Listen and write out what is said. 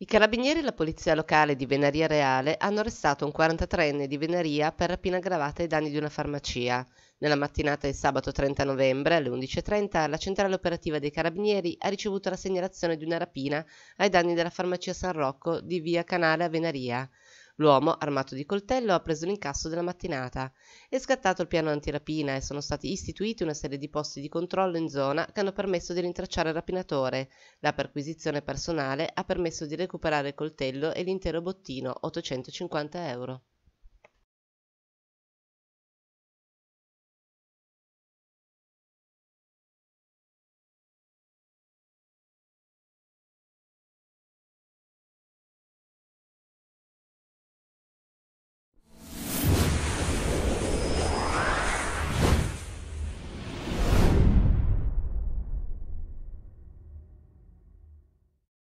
I carabinieri e la polizia locale di Venaria Reale hanno arrestato un 43enne di Venaria per rapina aggravata ai danni di una farmacia. Nella mattinata del sabato 30 novembre alle 11.30 la centrale operativa dei carabinieri ha ricevuto la segnalazione di una rapina ai danni della farmacia San Rocco di via Canale a Venaria. L'uomo, armato di coltello, ha preso l'incasso della mattinata. È scattato il piano antirapina e sono stati istituiti una serie di posti di controllo in zona che hanno permesso di rintracciare il rapinatore. La perquisizione personale ha permesso di recuperare il coltello e l'intero bottino, 850 euro.